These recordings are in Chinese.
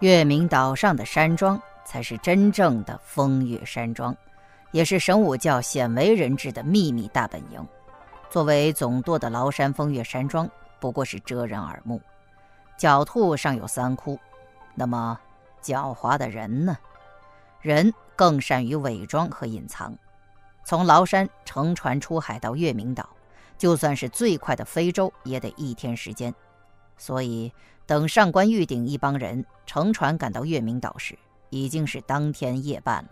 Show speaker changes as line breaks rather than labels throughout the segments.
月明岛上的山庄才是真正的风月山庄，也是神武教鲜为人知的秘密大本营。作为总舵的崂山风月山庄，不过是遮人耳目。狡兔尚有三窟，那么狡猾的人呢？人更善于伪装和隐藏。从崂山乘船出海到月明岛，就算是最快的飞舟，也得一天时间。所以。等上官玉鼎一帮人乘船赶到月明岛时，已经是当天夜半了。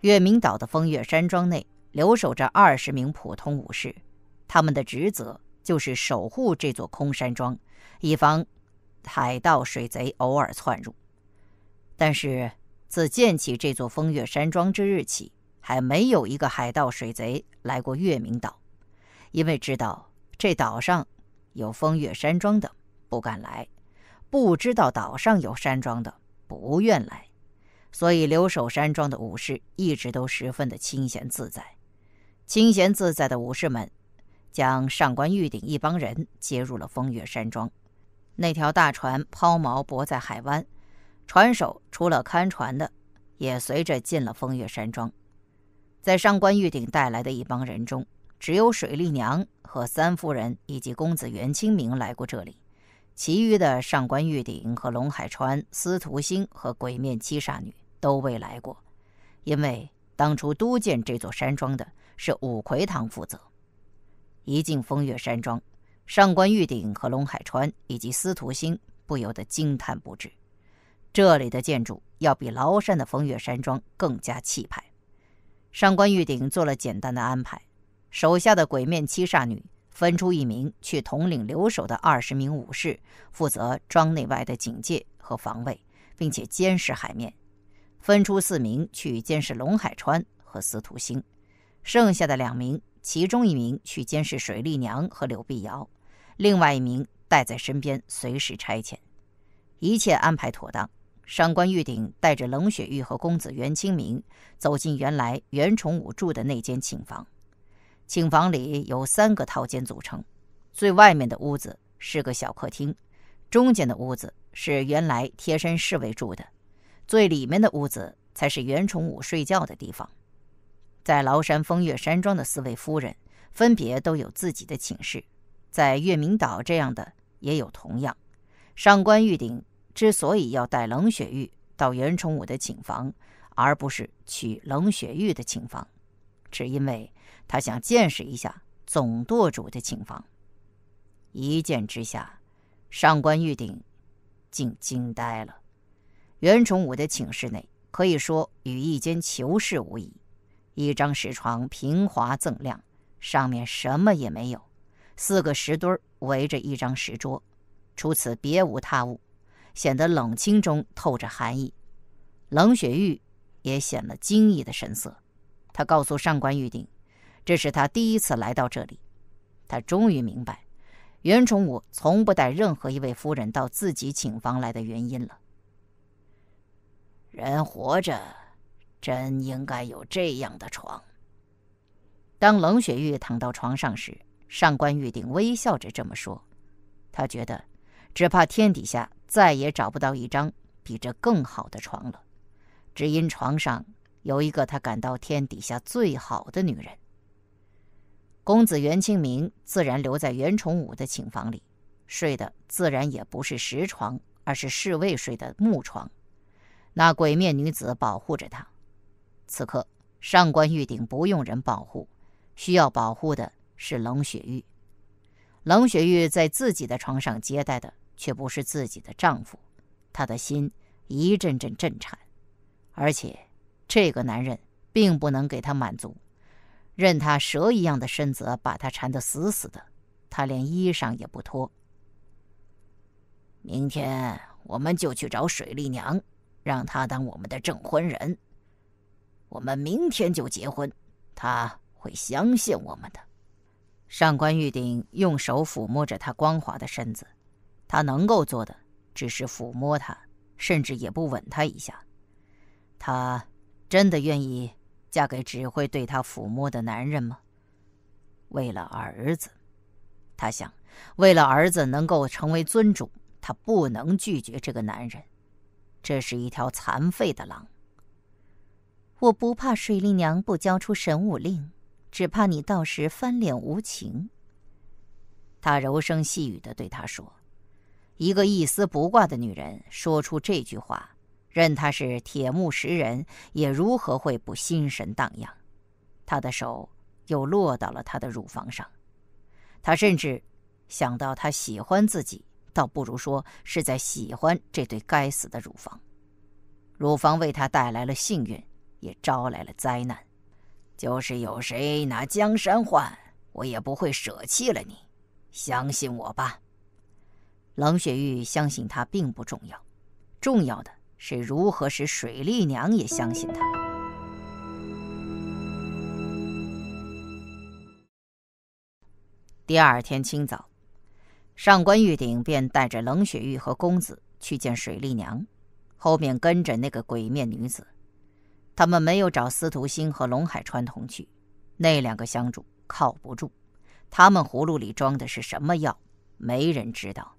月明岛的风月山庄内留守着二十名普通武士，他们的职责就是守护这座空山庄，以防海盗水贼偶尔窜入。但是，自建起这座风月山庄之日起，还没有一个海盗水贼来过月明岛，因为知道这岛上有风月山庄的。不敢来，不知道岛上有山庄的，不愿来，所以留守山庄的武士一直都十分的清闲自在。清闲自在的武士们将上官玉鼎一帮人接入了风月山庄。那条大船抛锚泊在海湾，船手除了看船的，也随着进了风月山庄。在上官玉鼎带来的一帮人中，只有水丽娘和三夫人以及公子袁清明来过这里。其余的上官玉鼎和龙海川、司徒星和鬼面七煞女都未来过，因为当初督建这座山庄的是五魁堂负责。一进风月山庄，上官玉鼎和龙海川以及司徒星不由得惊叹不止，这里的建筑要比崂山的风月山庄更加气派。上官玉鼎做了简单的安排，手下的鬼面七煞女。分出一名去统领留守的二十名武士，负责庄内外的警戒和防卫，并且监视海面；分出四名去监视龙海川和司徒星，剩下的两名，其中一名去监视水丽娘和柳碧瑶，另外一名带在身边，随时差遣。一切安排妥当，上官玉鼎带着冷雪玉和公子袁清明走进原来袁崇武住的那间寝房。寝房里由三个套间组成，最外面的屋子是个小客厅，中间的屋子是原来贴身侍卫住的，最里面的屋子才是袁崇武睡觉的地方。在崂山风月山庄的四位夫人分别都有自己的寝室，在月明岛这样的也有同样。上官玉鼎之所以要带冷雪玉到袁崇武的寝房，而不是去冷雪玉的寝房，只因为。他想见识一下总舵主的寝房，一见之下，上官玉鼎竟惊呆了。袁崇武的寝室内可以说与一间囚室无异，一张石床平滑锃亮，上面什么也没有；四个石墩围着一张石桌，除此别无他物，显得冷清中透着寒意。冷雪玉也显了惊异的神色，他告诉上官玉鼎。这是他第一次来到这里，他终于明白，袁崇武从不带任何一位夫人到自己寝房来的原因了。人活着，真应该有这样的床。当冷雪玉躺到床上时，上官玉鼎微笑着这么说。他觉得，只怕天底下再也找不到一张比这更好的床了，只因床上有一个他感到天底下最好的女人。公子袁庆明自然留在袁崇武的寝房里，睡的自然也不是石床，而是侍卫睡的木床。那鬼面女子保护着他。此刻，上官玉鼎不用人保护，需要保护的是冷雪玉。冷雪玉在自己的床上接待的却不是自己的丈夫，她的心一阵阵震颤，而且这个男人并不能给她满足。任他蛇一样的身子把他缠得死死的，他连衣裳也不脱。明天我们就去找水丽娘，让她当我们的证婚人。我们明天就结婚，她会相信我们的。上官玉鼎用手抚摸着他光滑的身子，他能够做的只是抚摸他，甚至也不吻他一下。他真的愿意。嫁给只会对她抚摸的男人吗？为了儿子，他想，为了儿子能够成为尊主，他不能拒绝这个男人。这是一条残废的狼。我不怕水灵娘不交出神武令，只怕你到时翻脸无情。他柔声细语的对他说：“一个一丝不挂的女人说出这句话。”任他是铁木石人，也如何会不心神荡漾？他的手又落到了他的乳房上，他甚至想到他喜欢自己，倒不如说是在喜欢这对该死的乳房。乳房为他带来了幸运，也招来了灾难。就是有谁拿江山换，我也不会舍弃了你。相信我吧，冷雪玉，相信他并不重要，重要的。是如何使水丽娘也相信他？第二天清早，上官玉鼎便带着冷雪玉和公子去见水丽娘，后面跟着那个鬼面女子。他们没有找司徒星和龙海川同去，那两个香主靠不住，他们葫芦里装的是什么药，没人知道，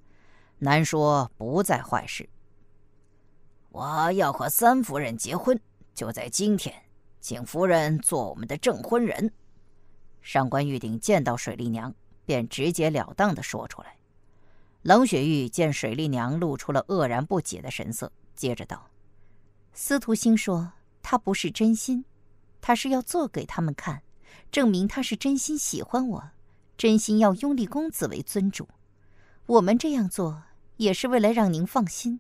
难说不在坏事。我要和三夫人结婚，就在今天，请夫人做我们的证婚人。上官玉鼎见到水丽娘，便直截了当的说出来。冷雪玉见水丽娘露出了愕然不解的神色，接着道：“司徒星说他不是真心，他是要做给他们看，证明他是真心喜欢我，真心要拥立公子为尊主。我们这样做也是为了让您放心。”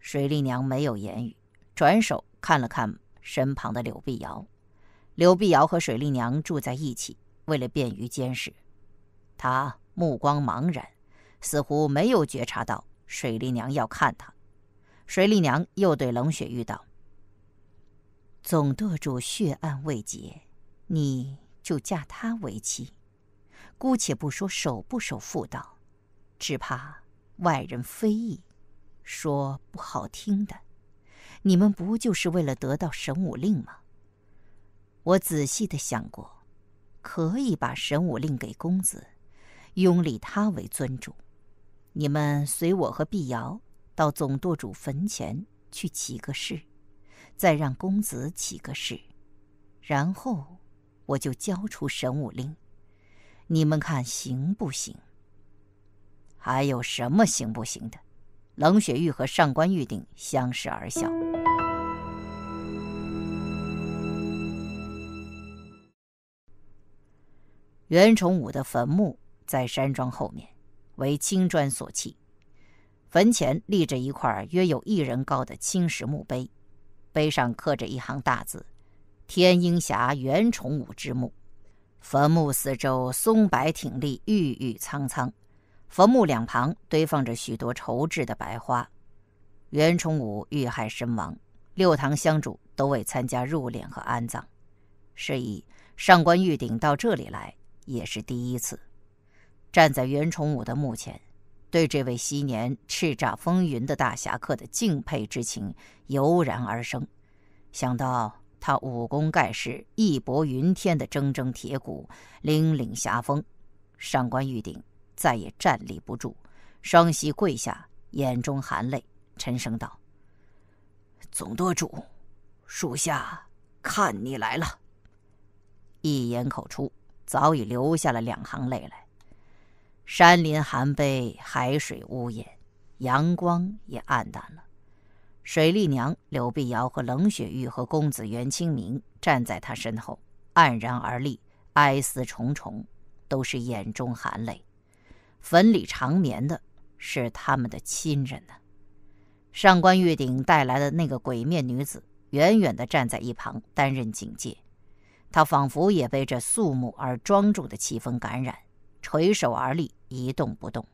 水丽娘没有言语，转手看了看身旁的柳碧瑶。柳碧瑶和水丽娘住在一起，为了便于监视，她目光茫然，似乎没有觉察到水丽娘要看她。水丽娘又对冷雪玉道：“总舵主血案未结，你就嫁他为妻。姑且不说守不守妇道，只怕外人非议。”说不好听的，你们不就是为了得到神武令吗？我仔细的想过，可以把神武令给公子，拥立他为尊主。你们随我和碧瑶到总舵主坟前去起个誓，再让公子起个誓，然后我就交出神武令。你们看行不行？还有什么行不行的？冷雪玉和上官玉鼎相视而笑。袁崇武的坟墓在山庄后面，为青砖所砌，坟前立着一块约有一人高的青石墓碑，碑上刻着一行大字：“天鹰峡袁崇武之墓。”坟墓四周松柏挺立，郁郁苍苍。坟墓两旁堆放着许多绸制的白花，袁崇武遇害身亡，六堂香主都未参加入殓和安葬。是以，上官玉鼎到这里来也是第一次。站在袁崇武的墓前，对这位昔年叱咤风云的大侠客的敬佩之情油然而生。想到他武功盖世、义薄云天的铮铮铁骨、凛凛侠风，上官玉鼎。再也站立不住，双膝跪下，眼中含泪，沉声道：“总舵主，属下看你来了。”一言口出，早已流下了两行泪来。山林寒悲，海水呜咽，阳光也暗淡了。水丽娘、柳碧瑶和冷雪玉和公子袁清明站在他身后，黯然而立，哀思重重，都是眼中含泪。坟里长眠的是他们的亲人呢。上官玉鼎带来的那个鬼面女子，远远的站在一旁担任警戒，她仿佛也被这肃穆而庄重的气氛感染，垂手而立，一动不动，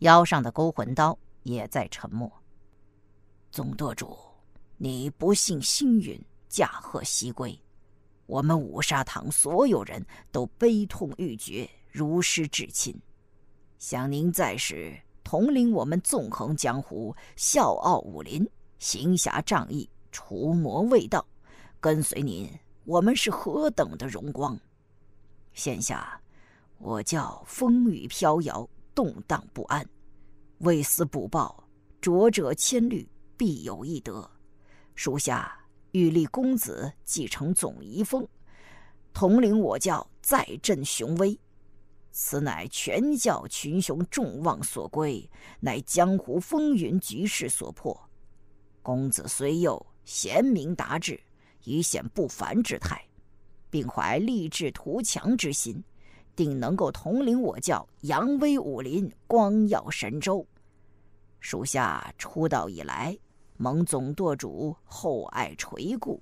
腰上的勾魂刀也在沉默。总舵主，你不幸星陨，驾鹤西归，我们五杀堂所有人都悲痛欲绝，如失至亲。想您在时，统领我们纵横江湖，笑傲武林，行侠仗义，除魔卫道。跟随您，我们是何等的荣光！现下我教风雨飘摇，动荡不安，为思不报，浊者千虑必有一得。属下欲立公子继承总遗风，统领我教，再振雄威。此乃全教群雄众望所归，乃江湖风云局势所迫。公子虽幼，贤明达志，已显不凡之态，并怀励志图强之心，定能够统领我教，扬威武林，光耀神州。属下出道以来，蒙总舵主厚爱垂顾，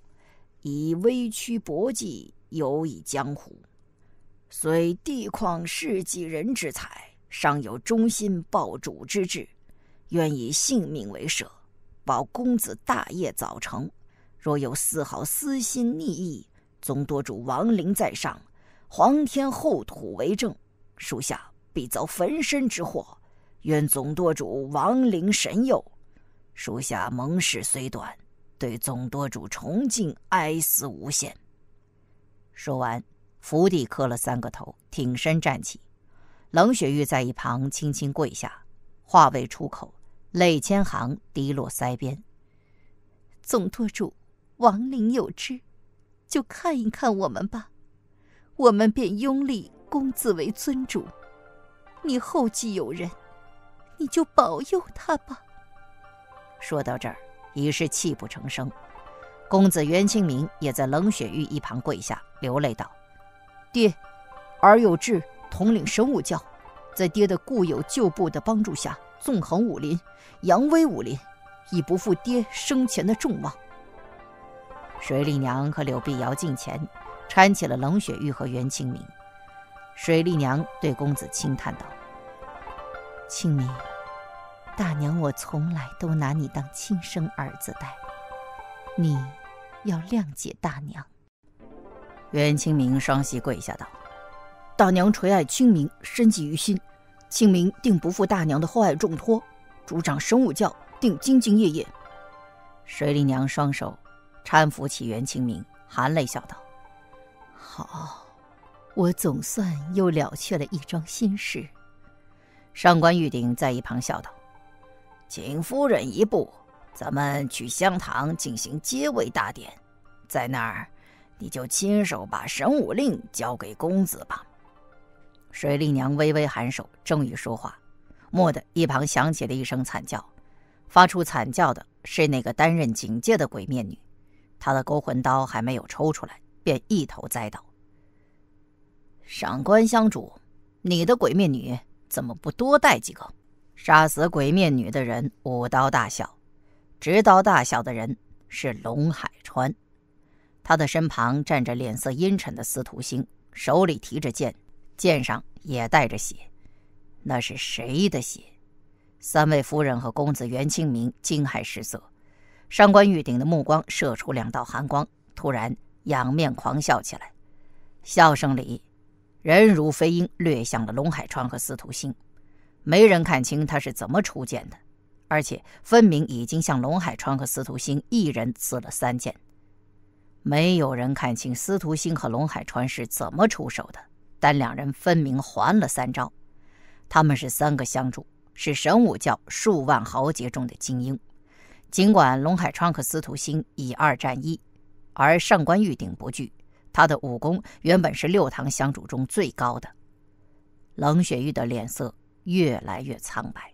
以微躯薄技游以江湖。虽地旷世几人之才，尚有忠心报主之志，愿以性命为舍，保公子大业早成。若有丝毫私心逆意，总舵主亡灵在上，皇天厚土为证，属下必遭焚身之祸。愿总舵主亡灵神佑，属下盟誓虽短，对总舵主崇敬哀思无限。说完。伏地磕了三个头，挺身站起。冷雪玉在一旁轻轻跪下，话未出口，泪千行滴落腮边。总舵主，亡灵有知，就看一看我们吧。我们便拥立公子为尊主，你后继有人，你就保佑他吧。说到这儿，已是泣不成声。公子袁清明也在冷雪玉一旁跪下，流泪道。爹，儿有志，统领神武教，在爹的故友旧部的帮助下，纵横武林，扬威武林，已不负爹生前的重望。水丽娘和柳碧瑶近前，搀起了冷雪玉和袁清明。水丽娘对公子轻叹道：“清明，大娘我从来都拿你当亲生儿子待，你要谅解大娘。”袁清明双膝跪下道：“大娘垂爱清明，深记于心。清明定不负大娘的厚爱重托，主掌神武教，定兢兢业业。”水灵娘双手搀扶起袁清明，含泪笑道：“好，我总算又了却了一桩心事。”上官玉鼎在一旁笑道：“请夫人一步，咱们去香堂进行接位大典，在那儿。”你就亲手把神武令交给公子吧。水丽娘微微颔首，正欲说话，蓦地一旁响起了一声惨叫。发出惨叫的是那个担任警戒的鬼面女，她的勾魂刀还没有抽出来，便一头栽倒。上官香主，你的鬼面女怎么不多带几个？杀死鬼面女的人五刀大小，执刀大小的人是龙海川。他的身旁站着脸色阴沉的司徒星，手里提着剑，剑上也带着血，那是谁的血？三位夫人和公子袁清明惊骇失色。上官玉鼎的目光射出两道寒光，突然仰面狂笑起来，笑声里，人如飞鹰掠向了龙海川和司徒星。没人看清他是怎么出剑的，而且分明已经向龙海川和司徒星一人刺了三剑。没有人看清司徒星和龙海川是怎么出手的，但两人分明还了三招。他们是三个乡主，是神武教数万豪杰中的精英。尽管龙海川和司徒星以二战一，而上官玉鼎不惧，他的武功原本是六堂相主中最高的。冷雪玉的脸色越来越苍白，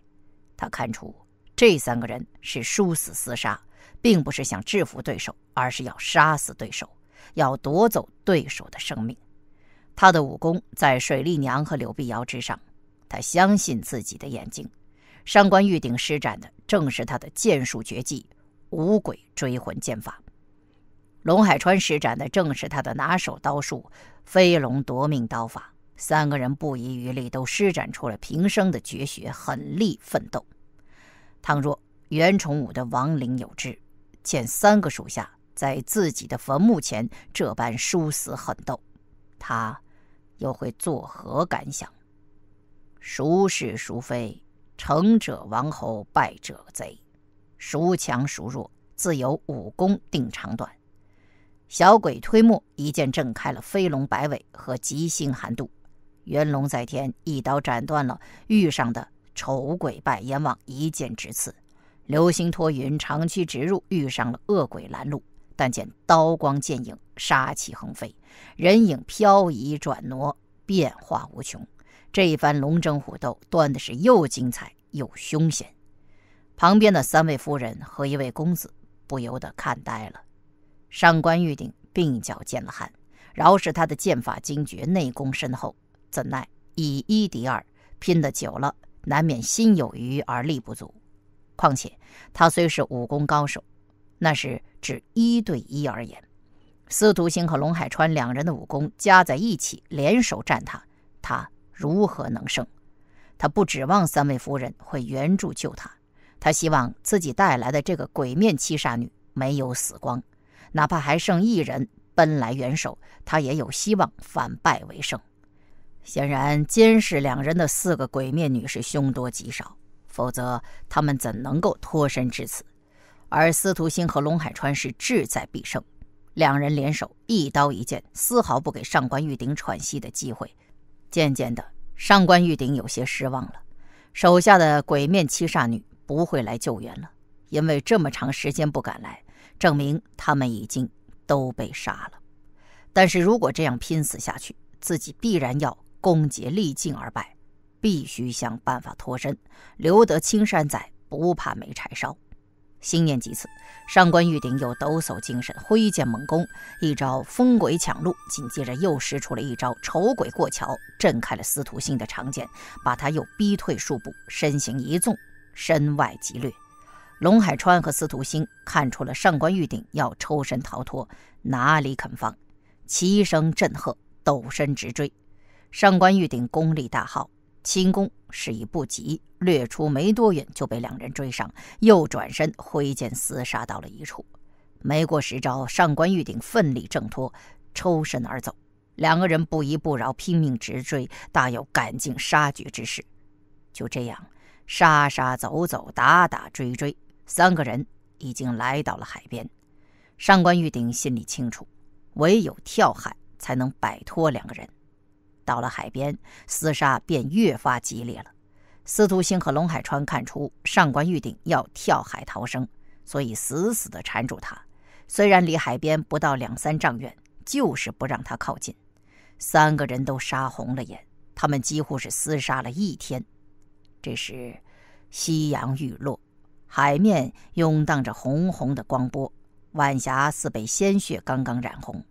他看出这三个人是殊死厮杀。并不是想制服对手，而是要杀死对手，要夺走对手的生命。他的武功在水利娘和柳碧瑶之上，他相信自己的眼睛。上官玉鼎施展的正是他的剑术绝技“五鬼追魂剑法”，龙海川施展的正是他的拿手刀术“飞龙夺命刀法”。三个人不遗余力，都施展出了平生的绝学，狠力奋斗。倘若袁崇武的亡灵有知。见三个属下在自己的坟墓前这般殊死狠斗，他又会作何感想？孰是孰非？成者王侯，败者贼。孰强孰弱？自有武功定长短。小鬼推磨一剑震开了飞龙摆尾和极星寒度。元龙在天一刀斩断了遇上的丑鬼拜阎王一剑直刺。流星拖云，长驱直入，遇上了恶鬼拦路。但见刀光剑影，杀气横飞，人影漂移，转挪变化无穷。这一番龙争虎斗，端的是又精彩又凶险。旁边的三位夫人和一位公子不由得看呆了。上官玉鼎鬓角见了汗，饶是他的剑法精绝，内功深厚，怎奈以一敌二，拼得久了，难免心有余而力不足。况且，他虽是武功高手，那是指一对一而言。司徒星和龙海川两人的武功加在一起，联手战他，他如何能胜？他不指望三位夫人会援助救他，他希望自己带来的这个鬼面七煞女没有死光，哪怕还剩一人奔来援手，他也有希望反败为胜。显然，监视两人的四个鬼面女是凶多吉少。否则，他们怎能够脱身至此？而司徒星和龙海川是志在必胜，两人联手，一刀一剑，丝毫不给上官玉鼎喘息的机会。渐渐的，上官玉鼎有些失望了，手下的鬼面七煞女不会来救援了，因为这么长时间不敢来，证明他们已经都被杀了。但是如果这样拼死下去，自己必然要攻竭力尽而败。必须想办法脱身，留得青山在，不怕没柴烧。心念几次，上官玉鼎又抖擞精神，挥剑猛攻，一招“疯鬼抢路”，紧接着又使出了一招“丑鬼过桥”，震开了司徒星的长剑，把他又逼退数步，身形一纵，身外急掠。龙海川和司徒星看出了上官玉鼎要抽身逃脱，哪里肯放，齐声震喝，抖身直追。上官玉鼎功力大好，轻功是以不急，掠出没多远就被两人追上，又转身挥剑厮杀到了一处。没过十招，上官玉鼎奋力挣脱，抽身而走。两个人不依不饶，拼命直追，大有赶尽杀绝之势。就这样，杀杀走走，打打追追，三个人已经来到了海边。上官玉鼎心里清楚，唯有跳海才能摆脱两个人。到了海边，厮杀便越发激烈了。司徒星和龙海川看出上官玉鼎要跳海逃生，所以死死地缠住他。虽然离海边不到两三丈远，就是不让他靠近。三个人都杀红了眼，他们几乎是厮杀了一天。这时，夕阳欲落，海面涌荡着红红的光波，晚霞似被鲜血刚刚染红，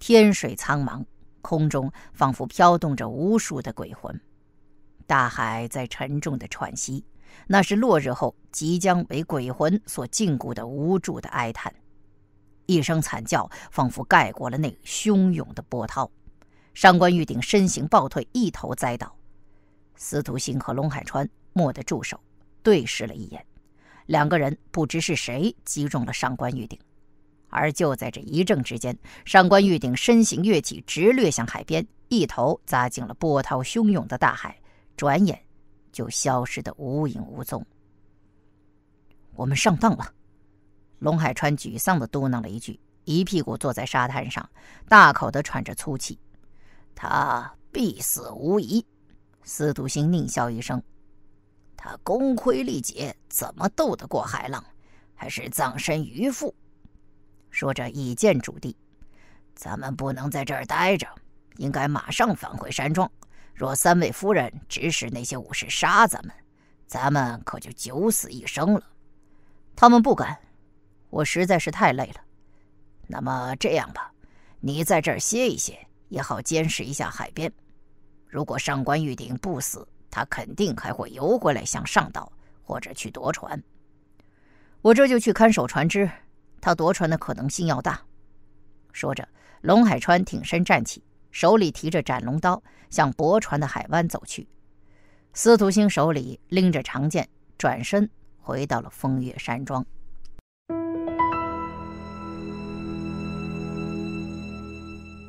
天水苍茫。空中仿佛飘动着无数的鬼魂，大海在沉重的喘息，那是落日后即将为鬼魂所禁锢的无助的哀叹。一声惨叫仿佛盖过了那汹涌的波涛，上官玉鼎身形暴退，一头栽倒。司徒星和龙海川蓦地住手，对视了一眼，两个人不知是谁击中了上官玉鼎。而就在这一怔之间，上官玉鼎身形跃起，直掠向海边，一头扎进了波涛汹涌的大海，转眼就消失得无影无踪。我们上当了，龙海川沮丧地嘟囔了一句，一屁股坐在沙滩上，大口地喘着粗气。他必死无疑。司徒星狞笑一声，他功亏力竭，怎么斗得过海浪？还是葬身鱼腹。说着，以剑主地，咱们不能在这儿待着，应该马上返回山庄。若三位夫人指使那些武士杀咱们，咱们可就九死一生了。他们不敢。我实在是太累了。那么这样吧，你在这儿歇一歇，也好监视一下海边。如果上官玉鼎不死，他肯定还会游回来，向上岛或者去夺船。我这就去看守船只。他夺船的可能性要大。说着，龙海川挺身站起，手里提着斩龙刀，向泊船的海湾走去。司徒星手里拎着长剑，转身回到了风月山庄。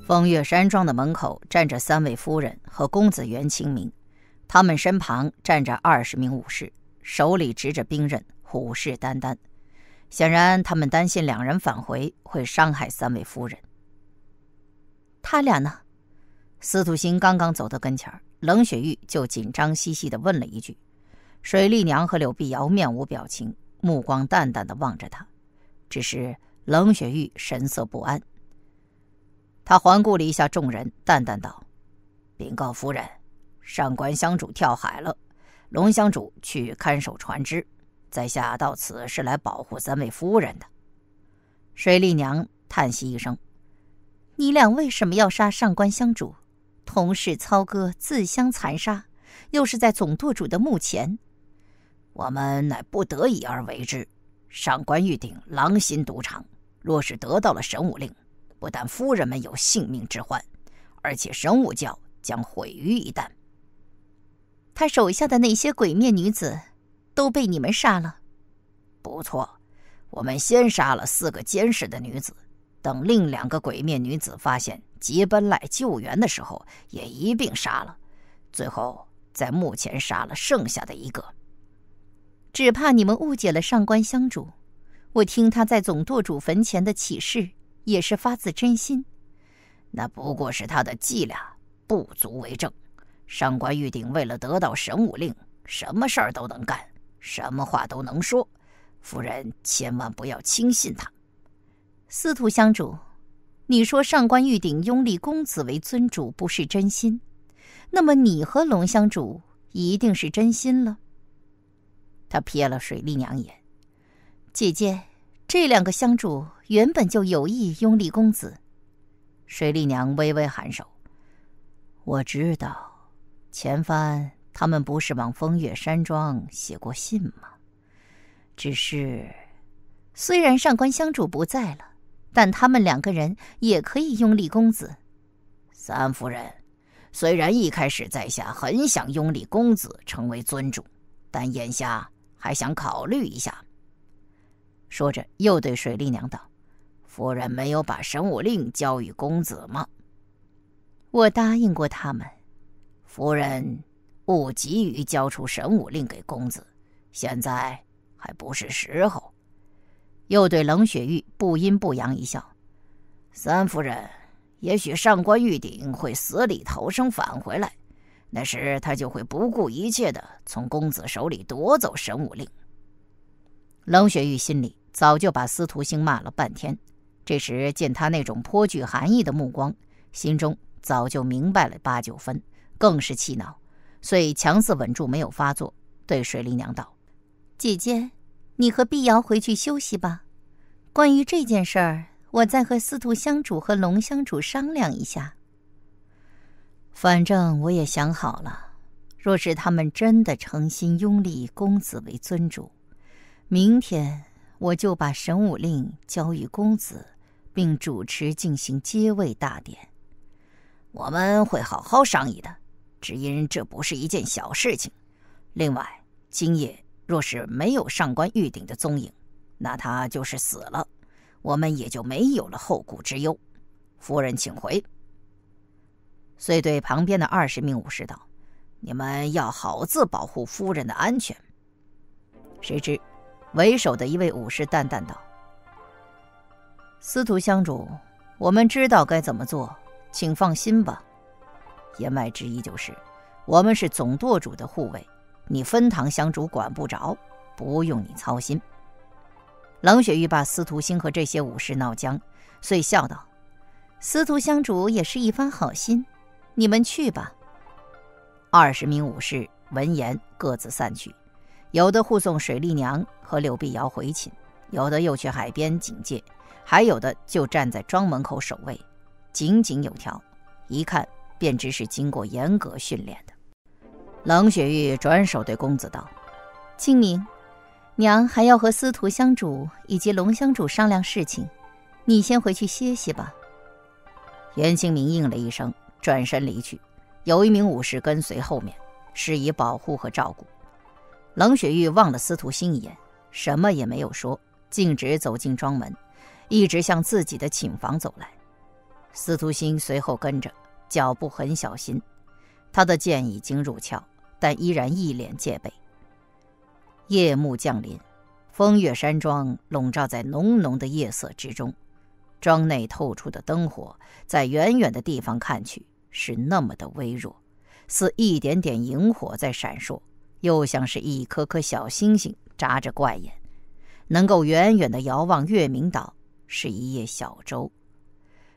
风月山庄的门口站着三位夫人和公子袁清明，他们身旁站着二十名武士，手里执着兵刃，虎视眈眈。显然，他们担心两人返回会伤害三位夫人。他俩呢？司徒星刚刚走到跟前，冷雪玉就紧张兮兮的问了一句：“水丽娘和柳碧瑶面无表情，目光淡淡的望着他，只是冷雪玉神色不安。他环顾了一下众人，淡淡道：‘禀告夫人，上官香主跳海了，龙香主去看守船只。’在下到此是来保护三位夫人的。水丽娘叹息一声：“你俩为什么要杀上官香主？同室操戈，自相残杀，又是在总舵主的墓前。我们乃不得已而为之。上官玉鼎狼心毒肠，若是得到了神武令，不但夫人们有性命之患，而且神武教将毁于一旦。他手下的那些鬼面女子。”都被你们杀了，不错，我们先杀了四个监视的女子，等另两个鬼面女子发现吉本赖救援的时候，也一并杀了，最后在墓前杀了剩下的一个。只怕你们误解了上官香主，我听他在总舵主坟前的起誓，也是发自真心，那不过是他的伎俩，不足为证。上官玉鼎为了得到神武令，什么事儿都能干。什么话都能说，夫人千万不要轻信他。司徒相主，你说上官玉鼎拥立公子为尊主不是真心，那么你和龙相主一定是真心了。他瞥了水丽娘一眼，姐姐，这两个相主原本就有意拥立公子。水丽娘微微颔首，我知道，前番。他们不是往风月山庄写过信吗？只是，虽然上官香主不在了，但他们两个人也可以拥立公子。三夫人，虽然一开始在下很想拥立公子成为尊主，但眼下还想考虑一下。说着，又对水丽娘道：“夫人没有把神武令交与公子吗？”我答应过他们，夫人。不急于交出神武令给公子，现在还不是时候。又对冷雪玉不阴不阳一笑：“三夫人，也许上官玉鼎会死里逃生返回来，那时他就会不顾一切的从公子手里夺走神武令。”冷雪玉心里早就把司徒星骂了半天，这时见他那种颇具寒意的目光，心中早就明白了八九分，更是气恼。遂强自稳住，没有发作，对水灵娘道：“姐姐，你和碧瑶回去休息吧。关于这件事儿，我再和司徒香主和龙香主商量一下。反正我也想好了，若是他们真的诚心拥立公子为尊主，明天我就把神武令交与公子，并主持进行接位大典。我们会好好商议的。”只因这不是一件小事情。另外，今夜若是没有上官玉鼎的踪影，那他就是死了，我们也就没有了后顾之忧。夫人，请回。遂对旁边的二十名武士道：“你们要好自保护夫人的安全。”谁知，为首的一位武士淡淡道：“司徒香主，我们知道该怎么做，请放心吧。”言外之意就是，我们是总舵主的护卫，你分堂乡主管不着，不用你操心。冷雪玉把司徒星和这些武士闹僵，遂笑道：“司徒乡主也是一番好心，你们去吧。”二十名武士闻言各自散去，有的护送水丽娘和柳碧瑶回寝，有的又去海边警戒，还有的就站在庄门口守卫，井井有条。一看。便知是经过严格训练的。冷雪玉转手对公子道：“清明，娘还要和司徒香主以及龙香主商量事情，你先回去歇息吧。”严清明应了一声，转身离去，有一名武士跟随后面，是以保护和照顾。冷雪玉望了司徒星一眼，什么也没有说，径直走进庄门，一直向自己的寝房走来。司徒星随后跟着。脚步很小心，他的剑已经入鞘，但依然一脸戒备。夜幕降临，风月山庄笼罩在浓浓的夜色之中，庄内透出的灯火，在远远的地方看去是那么的微弱，似一点点萤火在闪烁，又像是一颗颗小星星眨着怪眼。能够远远的遥望月明岛，是一叶小舟，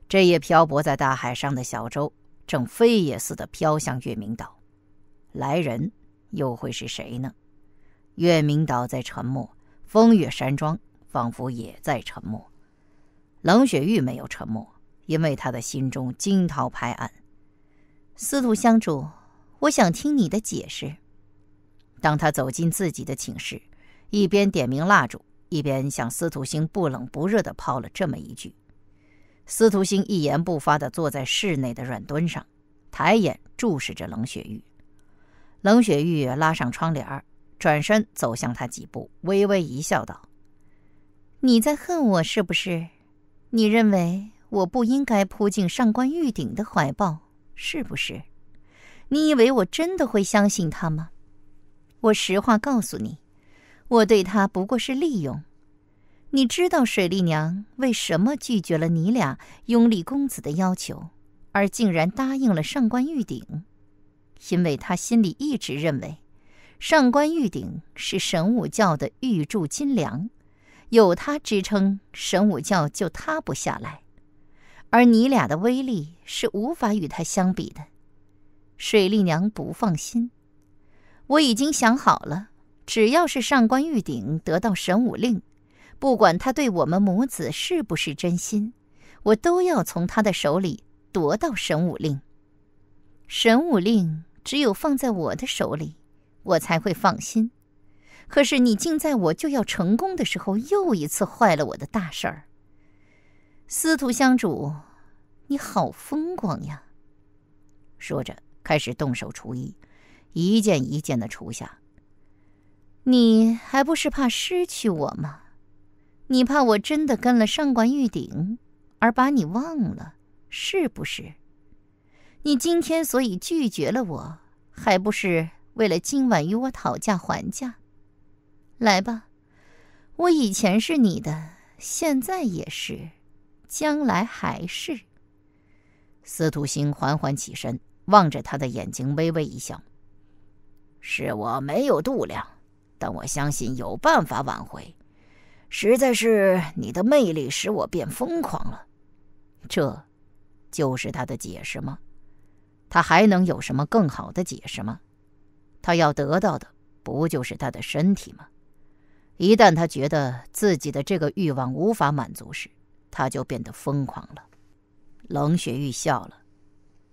这叶漂泊在大海上的小舟。正飞也似的飘向月明岛，来人又会是谁呢？月明岛在沉默，风月山庄仿佛也在沉默。冷雪玉没有沉默，因为他的心中惊涛拍岸。司徒相主，我想听你的解释。当他走进自己的寝室，一边点明蜡烛，一边向司徒星不冷不热的抛了这么一句。司徒星一言不发地坐在室内的软墩上，抬眼注视着冷雪玉。冷雪玉拉上窗帘，转身走向他几步，微微一笑，道：“你在恨我是不是？你认为我不应该扑进上官玉鼎的怀抱是不是？你以为我真的会相信他吗？我实话告诉你，我对他不过是利用。”你知道水丽娘为什么拒绝了你俩拥立公子的要求，而竟然答应了上官玉鼎？因为她心里一直认为，上官玉鼎是神武教的玉柱金梁，有他支撑，神武教就塌不下来。而你俩的威力是无法与他相比的。水丽娘不放心，我已经想好了，只要是上官玉鼎得到神武令。不管他对我们母子是不是真心，我都要从他的手里夺到神武令。神武令只有放在我的手里，我才会放心。可是你竟在我就要成功的时候，又一次坏了我的大事儿。司徒相主，你好风光呀！说着，开始动手除衣，一件一件的除下。你还不是怕失去我吗？你怕我真的跟了上官玉鼎，而把你忘了，是不是？你今天所以拒绝了我，还不是为了今晚与我讨价还价？来吧，我以前是你的，现在也是，将来还是。司徒星缓缓起身，望着他的眼睛，微微一笑：“是我没有度量，但我相信有办法挽回。”实在是你的魅力使我变疯狂了，这，就是他的解释吗？他还能有什么更好的解释吗？他要得到的不就是他的身体吗？一旦他觉得自己的这个欲望无法满足时，他就变得疯狂了。冷雪玉笑了，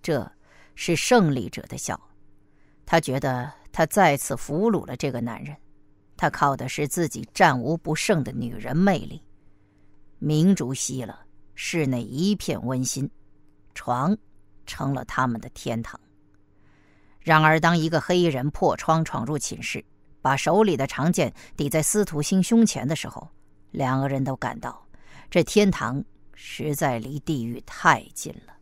这是胜利者的笑，他觉得他再次俘虏了这个男人。他靠的是自己战无不胜的女人魅力。明烛熄了，室内一片温馨，床成了他们的天堂。然而，当一个黑衣人破窗闯入寝室，把手里的长剑抵在司徒星胸前的时候，两个人都感到这天堂实在离地狱太近了。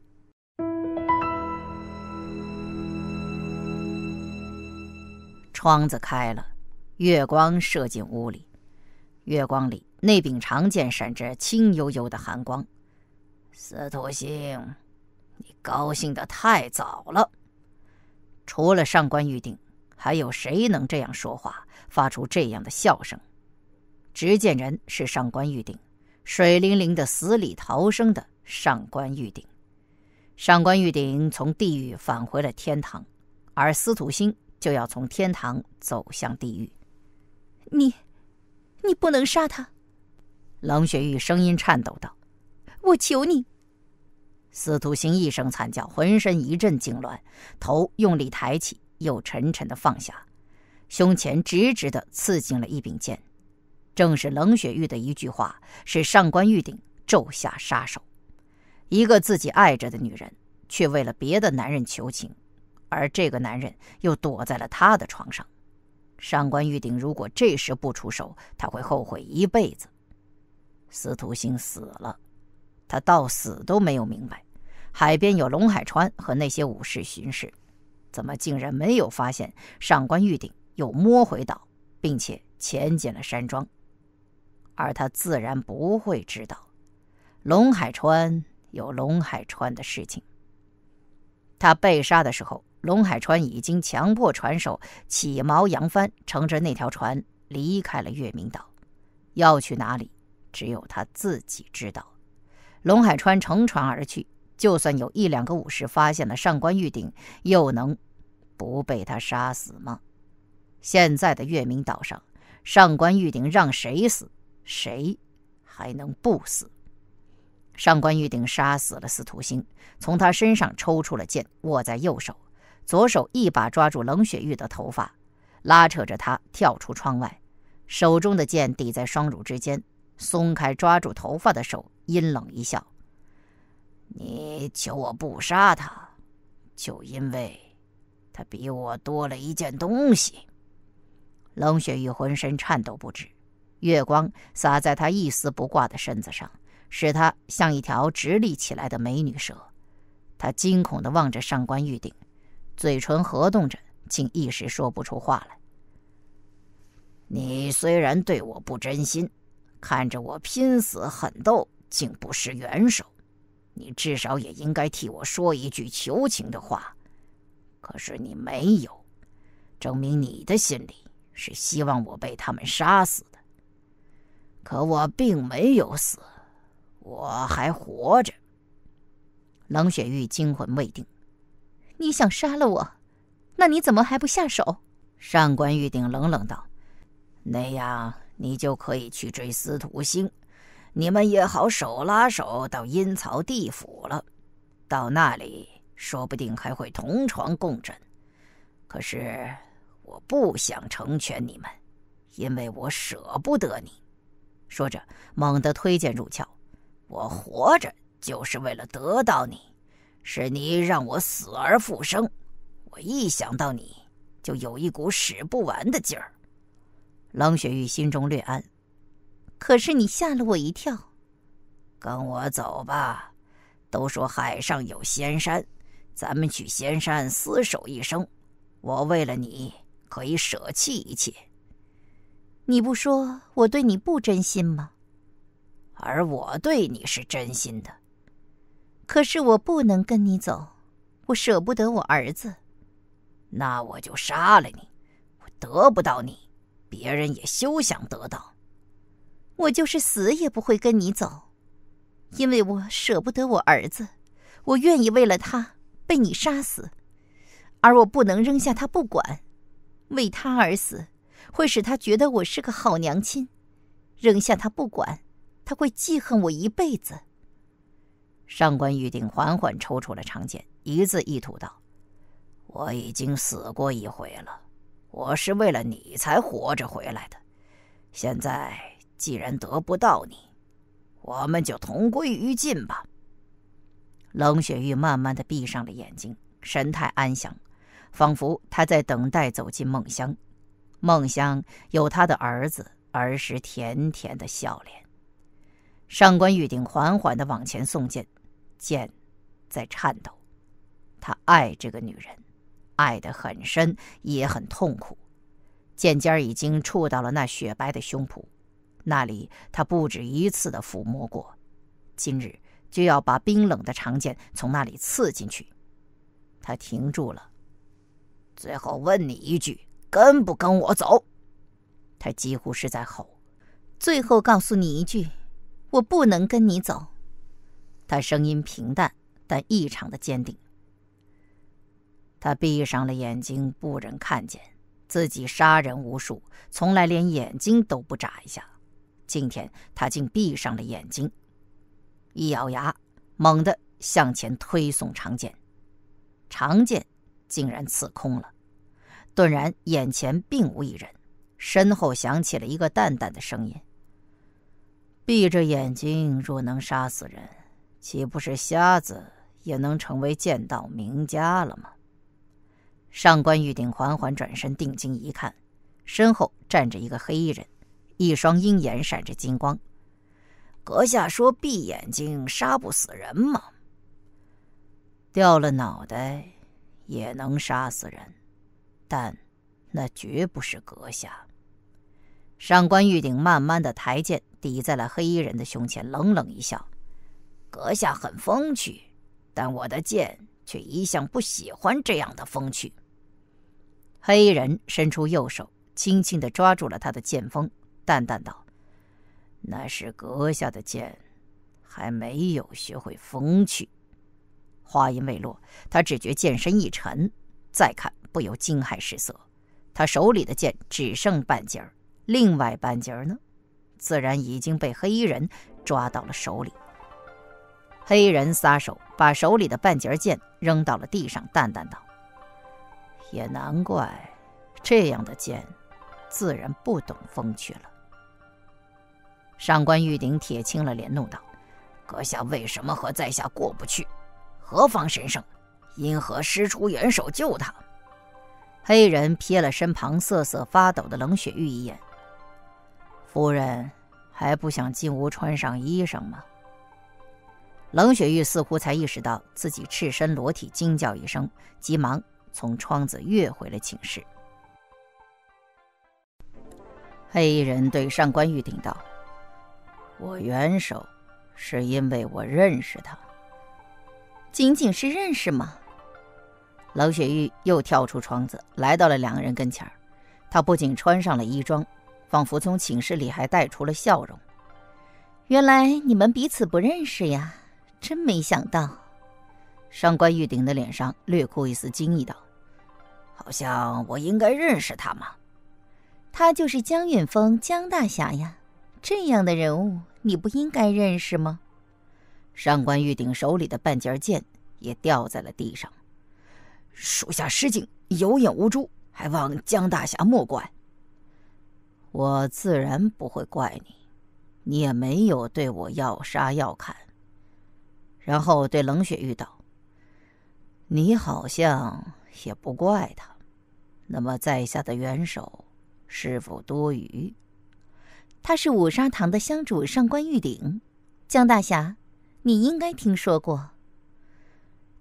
窗子开了。月光射进屋里，月光里那柄长剑闪着青幽幽的寒光。司徒星，你高兴的太早了。除了上官玉鼎，还有谁能这样说话，发出这样的笑声？执剑人是上官玉鼎，水灵灵的死里逃生的上官玉鼎。上官玉鼎从地狱返回了天堂，而司徒星就要从天堂走向地狱。你，你不能杀他！冷雪玉声音颤抖道：“我求你。”司徒星一声惨叫，浑身一阵痉挛，头用力抬起，又沉沉的放下，胸前直直的刺进了一柄剑。正是冷雪玉的一句话，使上官玉鼎骤下杀手。一个自己爱着的女人，却为了别的男人求情，而这个男人又躲在了他的床上。上官玉鼎如果这时不出手，他会后悔一辈子。司徒星死了，他到死都没有明白，海边有龙海川和那些武士巡视，怎么竟然没有发现上官玉鼎又摸回岛，并且潜进了山庄。而他自然不会知道，龙海川有龙海川的事情。他被杀的时候。龙海川已经强迫船手起锚扬帆，乘着那条船离开了月明岛。要去哪里，只有他自己知道。龙海川乘船而去，就算有一两个武士发现了上官玉鼎，又能不被他杀死吗？现在的月明岛上，上官玉鼎让谁死，谁还能不死？上官玉鼎杀死了司徒星，从他身上抽出了剑，握在右手。左手一把抓住冷雪玉的头发，拉扯着她跳出窗外，手中的剑抵在双乳之间，松开抓住头发的手，阴冷一笑：“你求我不杀他，就因为，他比我多了一件东西。”冷雪玉浑身颤抖不止，月光洒在她一丝不挂的身子上，使她像一条直立起来的美女蛇。她惊恐地望着上官玉鼎。嘴唇合动着，竟一时说不出话来。你虽然对我不真心，看着我拼死狠斗，竟不施援手，你至少也应该替我说一句求情的话。可是你没有，证明你的心里是希望我被他们杀死的。可我并没有死，我还活着。冷雪玉惊魂未定。你想杀了我，那你怎么还不下手？上官玉鼎冷冷道：“那样你就可以去追司徒星，你们也好手拉手到阴曹地府了，到那里说不定还会同床共枕。可是我不想成全你们，因为我舍不得你。”说着，猛地推剑入鞘。我活着就是为了得到你。是你让我死而复生，我一想到你就有一股使不完的劲儿。冷雪玉心中略安，可是你吓了我一跳。跟我走吧，都说海上有仙山，咱们去仙山厮守一生。我为了你可以舍弃一切。你不说我对你不真心吗？而我对你是真心的。可是我不能跟你走，我舍不得我儿子。那我就杀了你！我得不到你，别人也休想得到。我就是死也不会跟你走，因为我舍不得我儿子。我愿意为了他被你杀死，而我不能扔下他不管。为他而死，会使他觉得我是个好娘亲；扔下他不管，他会记恨我一辈子。上官玉鼎缓缓抽出了长剑，一字一吐道：“我已经死过一回了，我是为了你才活着回来的。现在既然得不到你，我们就同归于尽吧。”冷雪玉慢慢的闭上了眼睛，神态安详，仿佛她在等待走进梦乡，梦乡有她的儿子儿时甜甜的笑脸。上官玉鼎缓缓的往前送剑，剑在颤抖。他爱这个女人，爱得很深，也很痛苦。剑尖已经触到了那雪白的胸脯，那里他不止一次的抚摸过。今日就要把冰冷的长剑从那里刺进去。他停住了。最后问你一句，跟不跟我走？他几乎是在吼。最后告诉你一句。我不能跟你走，他声音平淡，但异常的坚定。他闭上了眼睛，不忍看见自己杀人无数，从来连眼睛都不眨一下。今天他竟闭上了眼睛，一咬牙，猛地向前推送长剑，长剑竟然刺空了。顿然眼前并无一人，身后响起了一个淡淡的声音。闭着眼睛若能杀死人，岂不是瞎子也能成为剑道名家了吗？上官玉鼎缓缓转身，定睛一看，身后站着一个黑衣人，一双鹰眼闪着金光。阁下说闭眼睛杀不死人吗？掉了脑袋也能杀死人，但那绝不是阁下。上官玉鼎慢慢的抬剑。抵在了黑衣人的胸前，冷冷一笑：“阁下很风趣，但我的剑却一向不喜欢这样的风趣。”黑衣人伸出右手，轻轻地抓住了他的剑锋，淡淡道：“那是阁下的剑还没有学会风趣。”话音未落，他只觉剑身一沉，再看不由惊骇失色。他手里的剑只剩半截儿，另外半截儿呢？自然已经被黑衣人抓到了手里。黑衣人撒手，把手里的半截剑扔到了地上，淡淡道：“也难怪，这样的剑，自然不懂风趣了。”上官玉鼎铁青了脸，怒道：“阁下为什么和在下过不去？何方神圣？因何施出援手救他？”黑人瞥了身旁瑟瑟发抖的冷雪玉一眼。夫人还不想进屋穿上衣裳吗？冷雪玉似乎才意识到自己赤身裸体，惊叫一声，急忙从窗子跃回了寝室。黑衣人对上官玉鼎道：“我援手，是因为我认识他。仅仅是认识吗？”冷雪玉又跳出窗子，来到了两个人跟前儿。他不仅穿上了衣装。仿佛从寝室里还带出了笑容。原来你们彼此不认识呀？真没想到！上官玉鼎的脸上略过一丝惊异，道：“好像我应该认识他吗？他就是江允峰，江大侠呀！这样的人物，你不应该认识吗？”上官玉鼎手里的半截剑也掉在了地上。属下失敬，有眼无珠，还望江大侠莫怪。我自然不会怪你，你也没有对我要杀要砍。然后对冷雪玉道：“你好像也不怪他。那么，在下的援手是否多余？”他是五沙堂的香主上官玉鼎，江大侠，你应该听说过。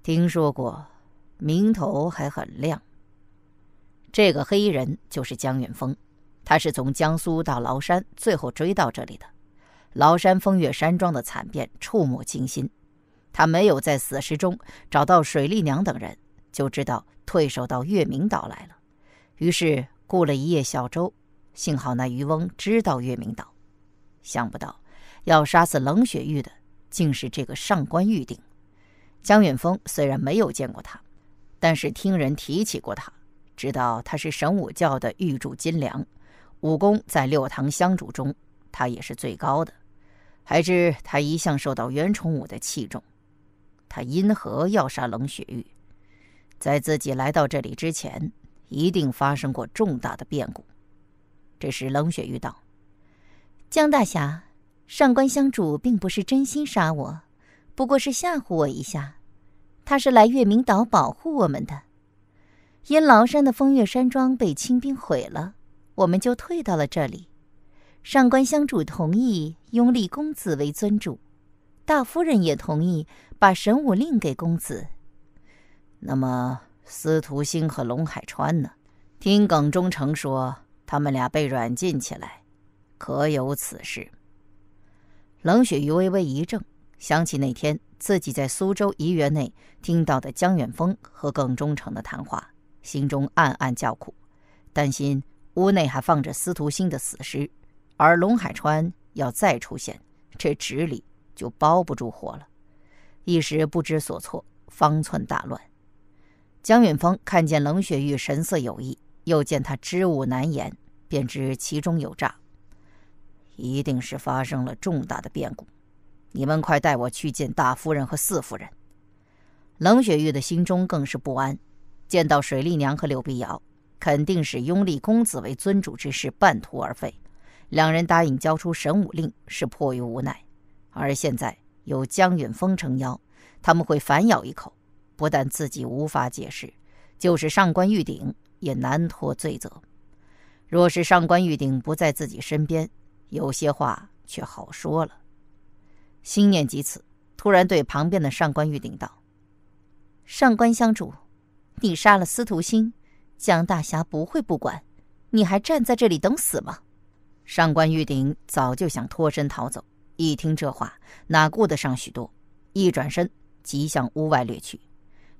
听说过，名头还很亮。这个黑衣人就是江远峰。他是从江苏到崂山，最后追到这里的。崂山风月山庄的惨变触目惊心。他没有在死尸中找到水丽娘等人，就知道退守到月明岛来了。于是雇了一叶小舟，幸好那渔翁知道月明岛。想不到，要杀死冷雪玉的竟是这个上官玉鼎。江远峰虽然没有见过他，但是听人提起过他，知道他是神武教的玉柱金梁。武功在六堂香主中，他也是最高的。还知他一向受到袁崇武的器重。他因何要杀冷雪玉？在自己来到这里之前，一定发生过重大的变故。这时，冷雪玉道：“江大侠，上官香主并不是真心杀我，不过是吓唬我一下。他是来月明岛保护我们的。因崂山的风月山庄被清兵毁了。”我们就退到了这里，上官香主同意拥立公子为尊主，大夫人也同意把神武令给公子。那么司徒星和龙海川呢？听耿忠诚说，他们俩被软禁起来，可有此事？冷雪玉微微一怔，想起那天自己在苏州怡园内听到的江远峰和耿忠诚的谈话，心中暗暗叫苦，担心。屋内还放着司徒星的死尸，而龙海川要再出现，这纸里就包不住火了。一时不知所措，方寸大乱。江远峰看见冷雪玉神色有异，又见他知无难言，便知其中有诈。一定是发生了重大的变故，你们快带我去见大夫人和四夫人。冷雪玉的心中更是不安，见到水丽娘和柳碧瑶。肯定是拥立公子为尊主之事半途而废，两人答应交出神武令是迫于无奈，而现在有江远峰撑腰，他们会反咬一口，不但自己无法解释，就是上官玉鼎也难脱罪责。若是上官玉鼎不在自己身边，有些话却好说了。心念及此，突然对旁边的上官玉鼎道：“上官相主，你杀了司徒星。”蒋大侠不会不管，你还站在这里等死吗？上官玉鼎早就想脱身逃走，一听这话，哪顾得上许多，一转身即向屋外掠去。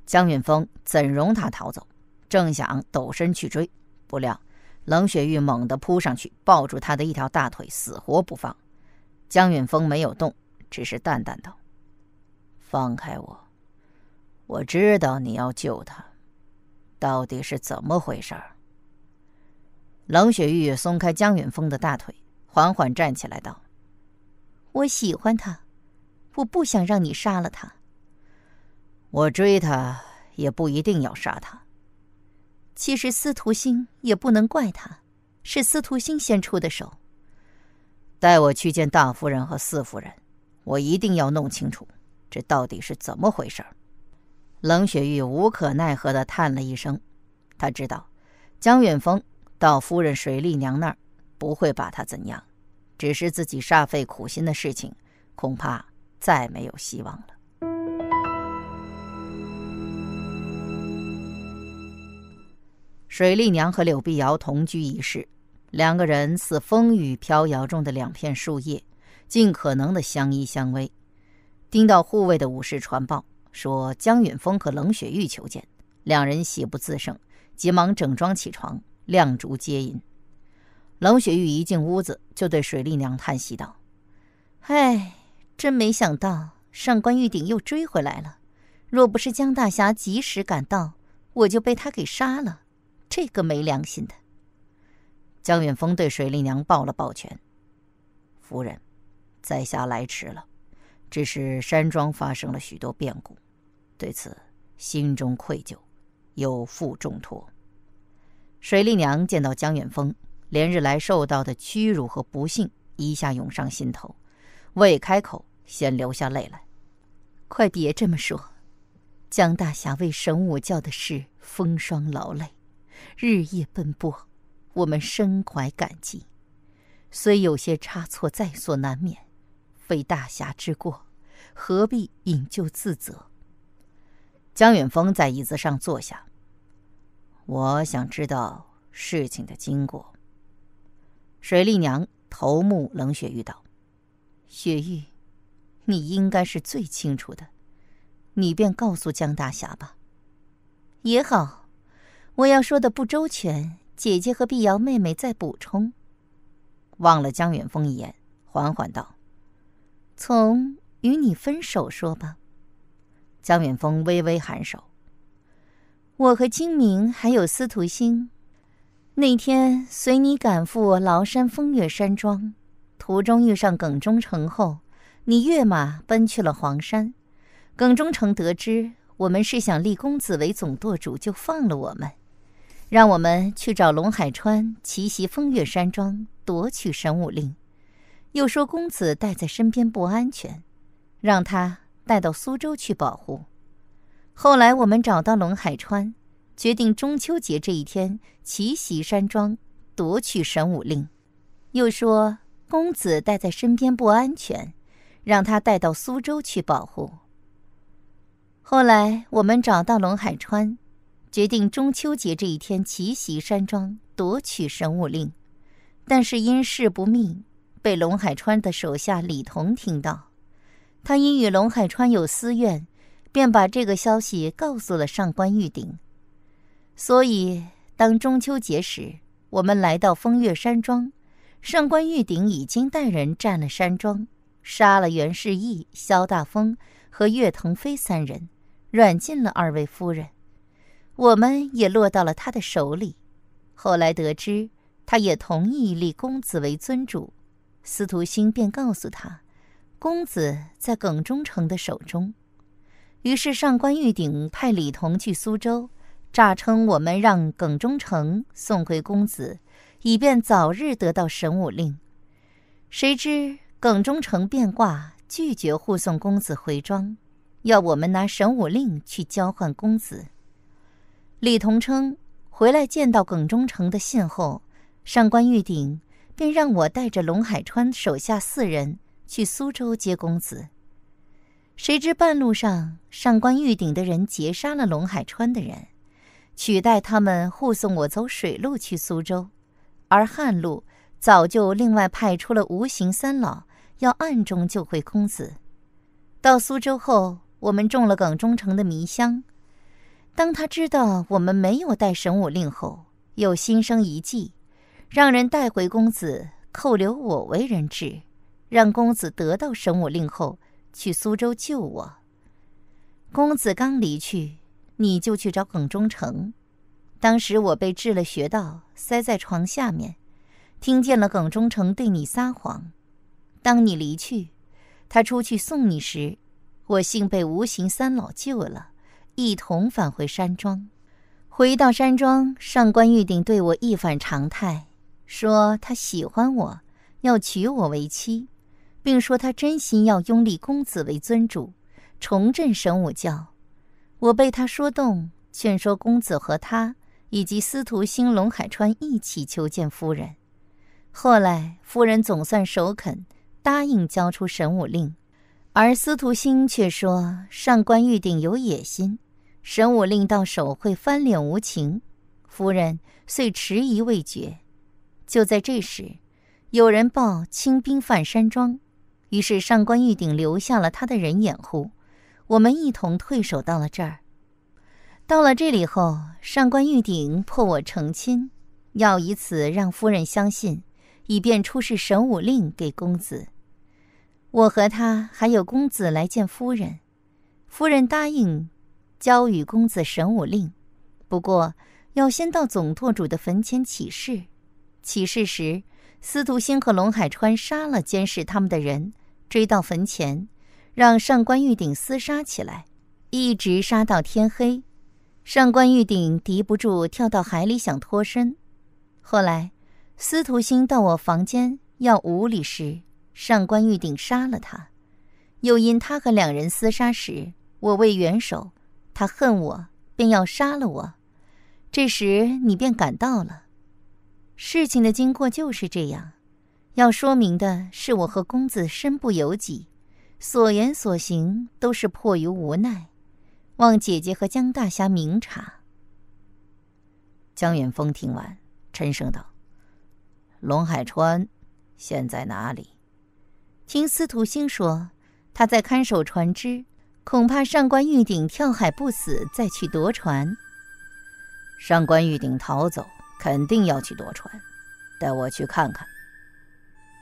江远峰怎容他逃走？正想抖身去追，不料冷雪玉猛地扑上去，抱住他的一条大腿，死活不放。江远峰没有动，只是淡淡道：“放开我，我知道你要救他。”到底是怎么回事？冷雪玉松开江远峰的大腿，缓缓站起来道：“我喜欢他，我不想让你杀了他。我追他也不一定要杀他。其实司徒星也不能怪他，是司徒星先出的手。带我去见大夫人和四夫人，我一定要弄清楚这到底是怎么回事。”冷雪玉无可奈何的叹了一声，他知道，江远峰到夫人水丽娘那儿不会把他怎样，只是自己煞费苦心的事情，恐怕再没有希望了。水丽娘和柳碧瑶同居一室，两个人似风雨飘摇中的两片树叶，尽可能的相依相偎。听到护卫的武士传报。说：“江允峰和冷雪玉求见。”两人喜不自胜，急忙整装起床，亮烛接引。冷雪玉一进屋子，就对水丽娘叹息道：“唉，真没想到，上官玉鼎又追回来了。若不是江大侠及时赶到，我就被他给杀了。这个没良心的！”江允峰对水丽娘抱了抱拳：“夫人，在下来迟了，只是山庄发生了许多变故。”对此心中愧疚，有负重托。水丽娘见到江远峰，连日来受到的屈辱和不幸一下涌上心头，未开口先流下泪来。快别这么说，江大侠为神武教的事风霜劳累，日夜奔波，我们深怀感激。虽有些差错在所难免，非大侠之过，何必引咎自责？江远峰在椅子上坐下。我想知道事情的经过。水丽娘头目冷雪玉道：“雪玉，你应该是最清楚的，你便告诉江大侠吧。”也好，我要说的不周全，姐姐和碧瑶妹妹再补充。望了江远峰一眼，缓缓道：“从与你分手说吧。”江远峰微微颔首。我和金明还有司徒星，那天随你赶赴崂山风月山庄，途中遇上耿忠诚后，你跃马奔去了黄山。耿忠诚得知我们是想立公子为总舵主，就放了我们，让我们去找龙海川，奇袭风月山庄，夺取神武令。又说公子带在身边不安全，让他。带到苏州去保护。后来我们找到龙海川，决定中秋节这一天奇袭山庄，夺取神武令。又说公子带在身边不安全，让他带到苏州去保护。后来我们找到龙海川，决定中秋节这一天奇袭山庄，夺取神武令。但是因事不密，被龙海川的手下李彤听到。他因与龙海川有私怨，便把这个消息告诉了上官玉鼎。所以，当中秋节时，我们来到风月山庄，上官玉鼎已经带人占了山庄，杀了袁世义、萧大风和岳腾飞三人，软禁了二位夫人，我们也落到了他的手里。后来得知，他也同意立公子为尊主，司徒星便告诉他。公子在耿忠诚的手中，于是上官玉鼎派李同去苏州，诈称我们让耿忠诚送回公子，以便早日得到神武令。谁知耿忠诚变卦，拒绝护送公子回庄，要我们拿神武令去交换公子。李同称回来见到耿忠诚的信后，上官玉鼎便让我带着龙海川手下四人。去苏州接公子，谁知半路上上官玉鼎的人截杀了龙海川的人，取代他们护送我走水路去苏州，而旱路早就另外派出了无形三老，要暗中救回公子。到苏州后，我们中了耿忠诚的迷香，当他知道我们没有带神武令后，又心生一计，让人带回公子，扣留我为人质。让公子得到神武令后，去苏州救我。公子刚离去，你就去找耿忠诚。当时我被治了穴道，塞在床下面，听见了耿忠诚对你撒谎。当你离去，他出去送你时，我幸被无形三老救了，一同返回山庄。回到山庄，上官玉鼎对我一反常态，说他喜欢我，要娶我为妻。并说他真心要拥立公子为尊主，重振神武教。我被他说动，劝说公子和他以及司徒星龙海川一起求见夫人。后来夫人总算首肯，答应交出神武令。而司徒星却说上官玉鼎有野心，神武令到手会翻脸无情。夫人遂迟疑未决。就在这时，有人报清兵犯山庄。于是，上官玉鼎留下了他的人掩护，我们一同退守到了这儿。到了这里后，上官玉鼎迫我成亲，要以此让夫人相信，以便出示神武令给公子。我和他还有公子来见夫人，夫人答应交与公子神武令，不过要先到总舵主的坟前起誓。起誓时，司徒星和龙海川杀了监视他们的人。追到坟前，让上官玉鼎厮杀起来，一直杀到天黑。上官玉鼎敌不住，跳到海里想脱身。后来，司徒星到我房间要五里时，上官玉鼎杀了他。又因他和两人厮杀时，我为援手，他恨我，便要杀了我。这时你便赶到了，事情的经过就是这样。要说明的是，我和公子身不由己，所言所行都是迫于无奈，望姐姐和江大侠明察。江远峰听完，沉声道：“龙海川，现在哪里？听司徒星说，他在看守船只，恐怕上官玉鼎跳海不死，再去夺船。上官玉鼎逃走，肯定要去夺船，带我去看看。”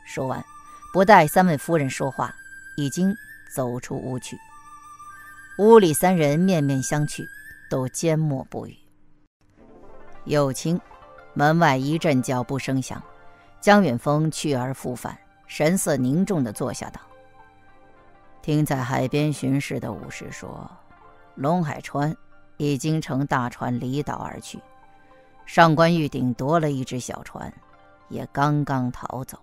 说完，不待三位夫人说话，已经走出屋去。屋里三人面面相觑，都缄默不语。又听门外一阵脚步声响，江远峰去而复返，神色凝重地坐下道：“听在海边巡视的武士说，龙海川已经乘大船离岛而去，上官玉鼎夺了一只小船，也刚刚逃走。”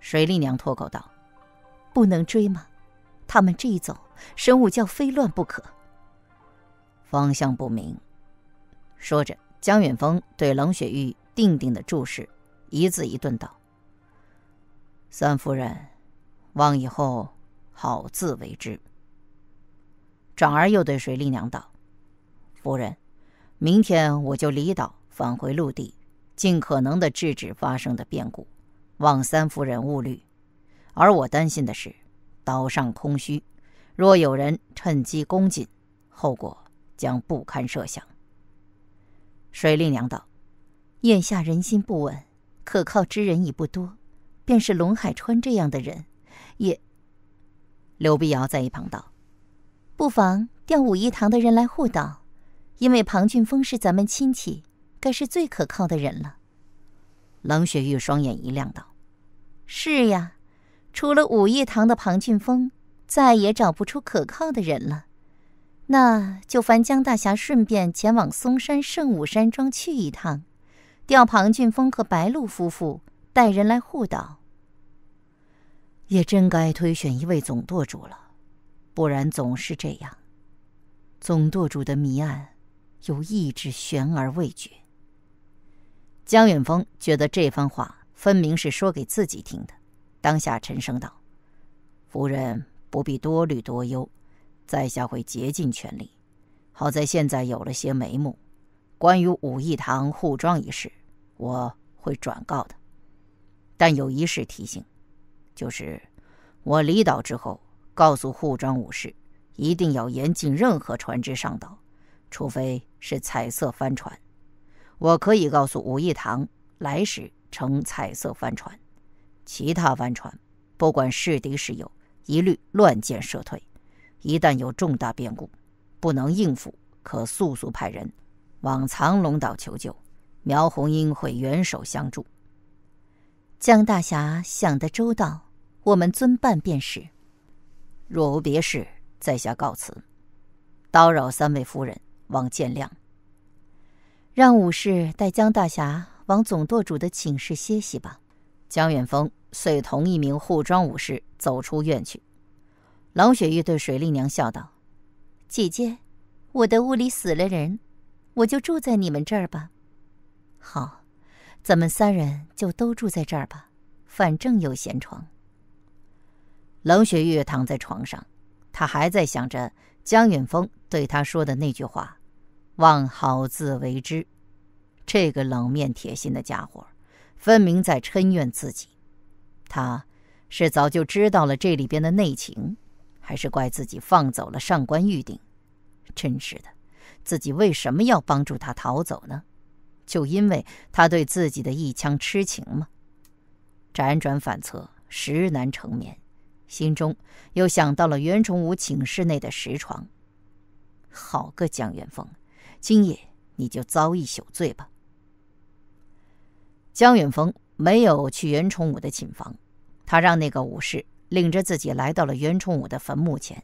水丽娘脱口道：“不能追吗？他们这一走，神武教非乱不可。”方向不明。说着，江远峰对冷雪玉定定的注视，一字一顿道：“三夫人，望以后好自为之。”转而又对水丽娘道：“夫人，明天我就离岛返回陆地，尽可能的制止发生的变故。”望三夫人勿虑，而我担心的是，岛上空虚，若有人趁机攻进，后果将不堪设想。水丽娘道：“眼下人心不稳，可靠之人已不多，便是龙海川这样的人，也……”刘碧瑶在一旁道：“不妨调武夷堂的人来护岛，因为庞俊峰是咱们亲戚，该是最可靠的人了。”冷雪玉双眼一亮道。是呀，除了武义堂的庞俊峰，再也找不出可靠的人了。那就烦江大侠顺便前往嵩山圣武山庄去一趟，调庞俊峰和白露夫妇带人来护岛。也真该推选一位总舵主了，不然总是这样，总舵主的谜案又一直悬而未决。江远峰觉得这番话。分明是说给自己听的。当下沉声道：“夫人不必多虑多忧，在下会竭尽全力。好在现在有了些眉目，关于武义堂护庄一事，我会转告的。但有一事提醒，就是我离岛之后，告诉护庄武士，一定要严禁任何船只上岛，除非是彩色帆船。我可以告诉武义堂来时。”乘彩色帆船，其他帆船，不管是敌是友，一律乱箭射退。一旦有重大变故，不能应付，可速速派人往藏龙岛求救，苗红英会援手相助。江大侠想得周到，我们遵办便是。若无别事，在下告辞，叨扰三位夫人，望见谅。让武士带江大侠。往总舵主的寝室歇息吧。江远峰遂同一名护庄武士走出院去。冷雪玉对水丽娘笑道：“姐姐，我的屋里死了人，我就住在你们这儿吧。好，咱们三人就都住在这儿吧，反正有闲床。”冷雪玉躺在床上，她还在想着江远峰对她说的那句话：“望好自为之。”这个冷面铁心的家伙，分明在嗔怨自己。他，是早就知道了这里边的内情，还是怪自己放走了上官玉鼎？真是的，自己为什么要帮助他逃走呢？就因为他对自己的一腔痴情吗？辗转反侧，实难成眠。心中又想到了袁崇武寝室内的石床。好个江元峰，今夜你就遭一宿罪吧。江远峰没有去袁崇武的寝房，他让那个武士领着自己来到了袁崇武的坟墓前，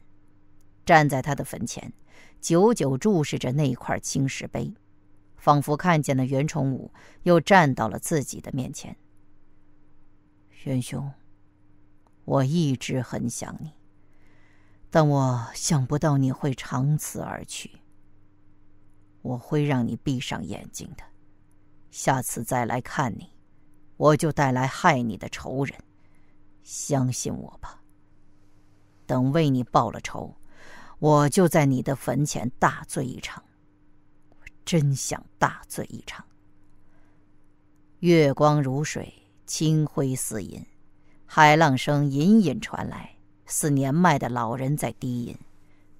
站在他的坟前，久久注视着那块青石碑，仿佛看见了袁崇武又站到了自己的面前。袁兄，我一直很想你，但我想不到你会长此而去。我会让你闭上眼睛的。下次再来看你，我就带来害你的仇人。相信我吧。等为你报了仇，我就在你的坟前大醉一场。我真想大醉一场。月光如水，清辉似银，海浪声隐隐传来，似年迈的老人在低吟。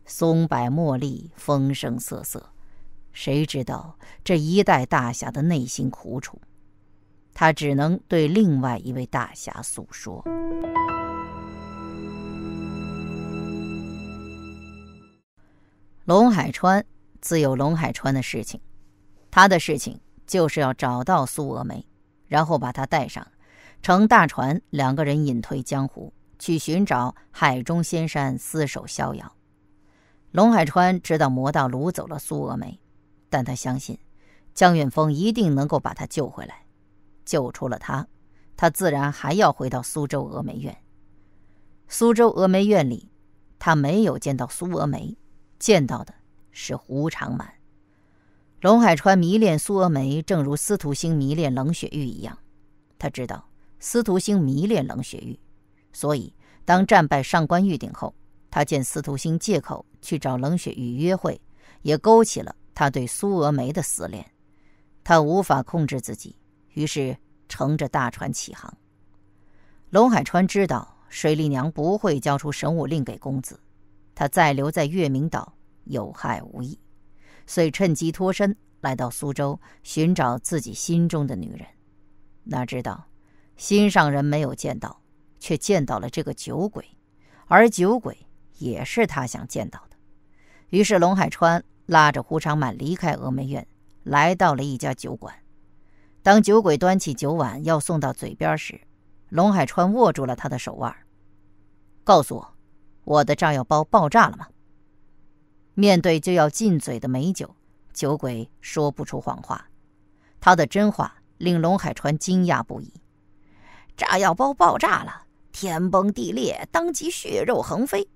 松柏、茉莉，风声瑟瑟。谁知道这一代大侠的内心苦楚，他只能对另外一位大侠诉说。龙海川自有龙海川的事情，他的事情就是要找到苏峨眉，然后把她带上，乘大船，两个人隐退江湖，去寻找海中仙山，厮守逍遥。龙海川知道魔道掳走了苏峨眉。但他相信，江远峰一定能够把他救回来。救出了他，他自然还要回到苏州峨眉院。苏州峨眉院里，他没有见到苏峨眉，见到的是胡长满。龙海川迷恋苏峨眉，正如司徒星迷恋冷雪玉一样。他知道司徒星迷恋冷雪玉，所以当战败上官玉鼎后，他见司徒星借口去找冷雪玉约会，也勾起了。他对苏娥眉的思念，他无法控制自己，于是乘着大船起航。龙海川知道水丽娘不会交出神武令给公子，他再留在月明岛有害无益，遂趁机脱身，来到苏州寻找自己心中的女人。哪知道，心上人没有见到，却见到了这个酒鬼，而酒鬼也是他想见到的。于是龙海川。拉着胡长满离开峨眉院，来到了一家酒馆。当酒鬼端起酒碗要送到嘴边时，龙海川握住了他的手腕，告诉我：“我的炸药包爆炸了吗？”面对就要进嘴的美酒，酒鬼说不出谎话，他的真话令龙海川惊讶不已：“炸药包爆炸了，天崩地裂，当即血肉横飞。”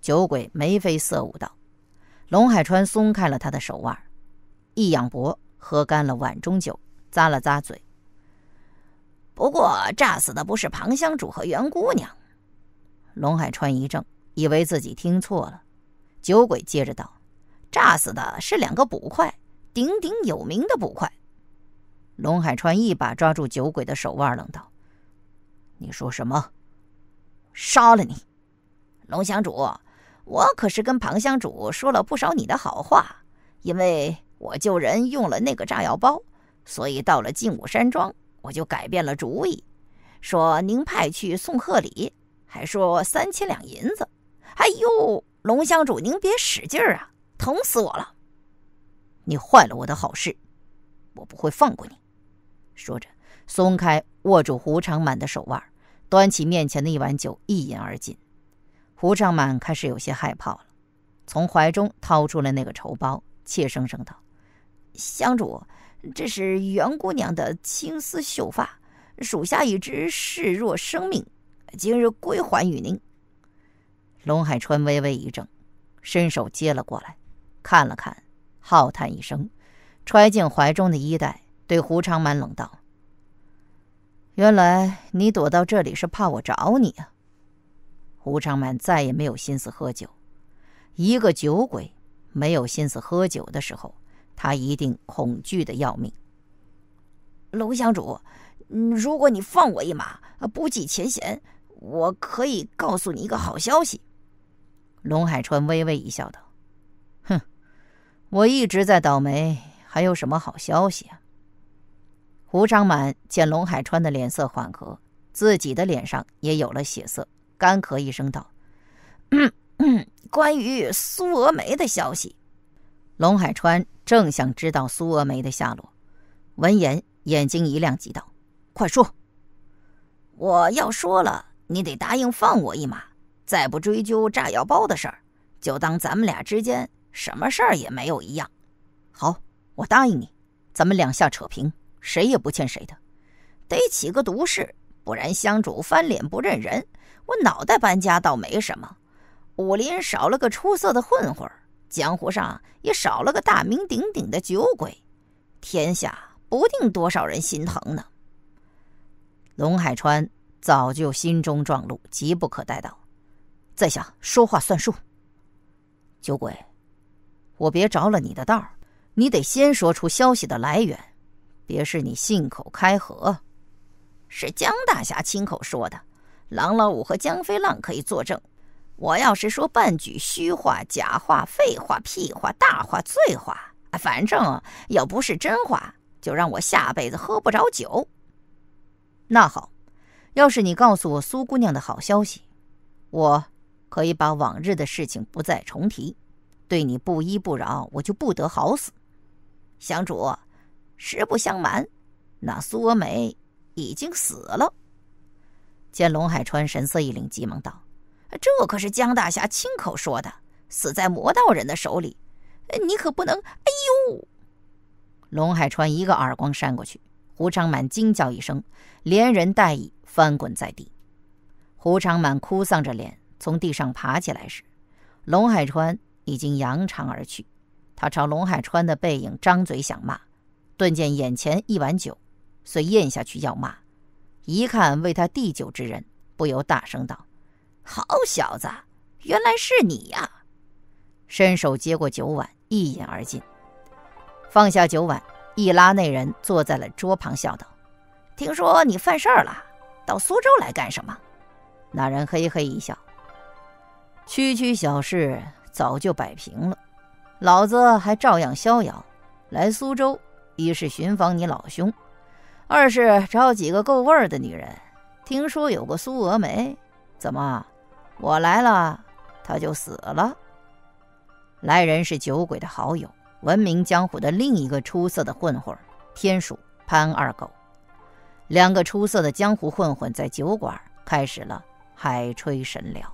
酒鬼眉飞色舞道。龙海川松开了他的手腕，一仰脖喝干了碗中酒，咂了咂嘴。不过炸死的不是庞香主和袁姑娘，龙海川一怔，以为自己听错了。酒鬼接着道：“炸死的是两个捕快，鼎鼎有名的捕快。”龙海川一把抓住酒鬼的手腕，冷道：“你说什么？杀了你，龙香主。”我可是跟庞香主说了不少你的好话，因为我救人用了那个炸药包，所以到了静武山庄，我就改变了主意，说您派去送贺礼，还说三千两银子。哎呦，龙香主，您别使劲儿啊，疼死我了！你坏了我的好事，我不会放过你。说着，松开握住胡长满的手腕，端起面前的一碗酒，一饮而尽。胡长满开始有些害怕了，从怀中掏出了那个绸包，怯生生道：“乡主，这是袁姑娘的青丝秀发，属下已知视若生命，今日归还于您。”龙海川微微一怔，伸手接了过来，看了看，浩叹一声，揣进怀中的衣袋，对胡长满冷道：“原来你躲到这里是怕我找你啊！”胡长满再也没有心思喝酒。一个酒鬼没有心思喝酒的时候，他一定恐惧的要命。龙香主，如果你放我一马，不计前嫌，我可以告诉你一个好消息。龙海川微微一笑，道：“哼，我一直在倒霉，还有什么好消息啊？”胡长满见龙海川的脸色缓和，自己的脸上也有了血色。干咳一声道：“关于苏娥眉的消息。”龙海川正想知道苏娥眉的下落，闻言眼睛一亮，急道：“快说！我要说了，你得答应放我一马，再不追究炸药包的事儿，就当咱们俩之间什么事儿也没有一样。”“好，我答应你，咱们两下扯平，谁也不欠谁的。得起个毒誓，不然香主翻脸不认人。”我脑袋搬家倒没什么，武林少了个出色的混混，江湖上也少了个大名鼎鼎的酒鬼，天下不定多少人心疼呢。龙海川早就心中撞怒，急不可待道：“在下说话算数，酒鬼，我别着了你的道儿，你得先说出消息的来源，别是你信口开河，是江大侠亲口说的。”郎老五和江飞浪可以作证。我要是说半句虚话、假话、废话、屁话、大话、醉话，反正要不是真话，就让我下辈子喝不着酒。那好，要是你告诉我苏姑娘的好消息，我可以把往日的事情不再重提。对你不依不饶，我就不得好死。祥主，实不相瞒，那苏娥眉已经死了。见龙海川神色一凛，急忙道：“这可是江大侠亲口说的，死在魔道人的手里，你可不能……哎呦！”龙海川一个耳光扇过去，胡长满惊叫一声，连人带椅翻滚在地。胡长满哭丧着脸从地上爬起来时，龙海川已经扬长而去。他朝龙海川的背影张嘴想骂，顿见眼前一碗酒，遂咽下去要骂。一看为他递酒之人，不由大声道：“好小子，原来是你呀！”伸手接过酒碗，一饮而尽。放下酒碗，一拉那人坐在了桌旁，笑道：“听说你犯事儿了，到苏州来干什么？”那人嘿嘿一笑：“区区小事，早就摆平了，老子还照样逍遥。来苏州，一是寻访你老兄。”二是找几个够味儿的女人，听说有个苏娥眉，怎么，我来了，她就死了。来人是酒鬼的好友，闻名江湖的另一个出色的混混儿天鼠潘二狗。两个出色的江湖混混在酒馆开始了海吹神聊。